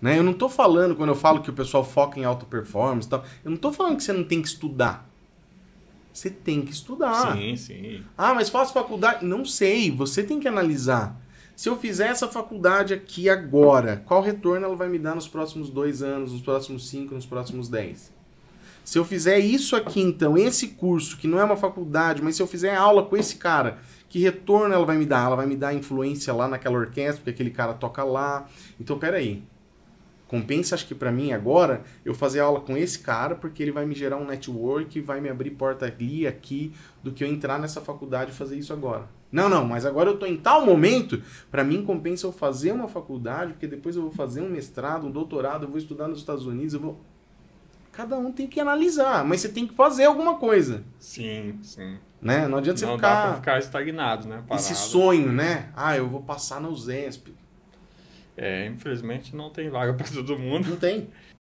Né? Eu não estou falando, quando eu falo que o pessoal foca em alta performance, tal, eu não estou falando que você não tem que estudar. Você tem que estudar. Sim, sim. Ah, mas faço faculdade? Não sei, você tem que analisar. Se eu fizer essa faculdade aqui agora, qual retorno ela vai me dar nos próximos dois anos, nos próximos cinco, nos próximos dez? Se eu fizer isso aqui, então, esse curso, que não é uma faculdade, mas se eu fizer aula com esse cara, que retorno ela vai me dar? Ela vai me dar influência lá naquela orquestra, porque aquele cara toca lá. Então, peraí. Compensa, acho que para mim agora, eu fazer aula com esse cara, porque ele vai me gerar um network, vai me abrir porta ali, aqui, do que eu entrar nessa faculdade e fazer isso agora. Não, não, mas agora eu tô em tal momento, para mim compensa eu fazer uma faculdade, porque depois eu vou fazer um mestrado, um doutorado, eu vou estudar nos Estados Unidos, eu vou. Cada um tem que analisar, mas você tem que fazer alguma coisa. Sim, sim. Né? Não adianta você não ficar. Não dá pra ficar estagnado, né? Parado. Esse sonho, né? Ah, eu vou passar no USESP é, infelizmente não tem vaga para todo mundo. Não tem.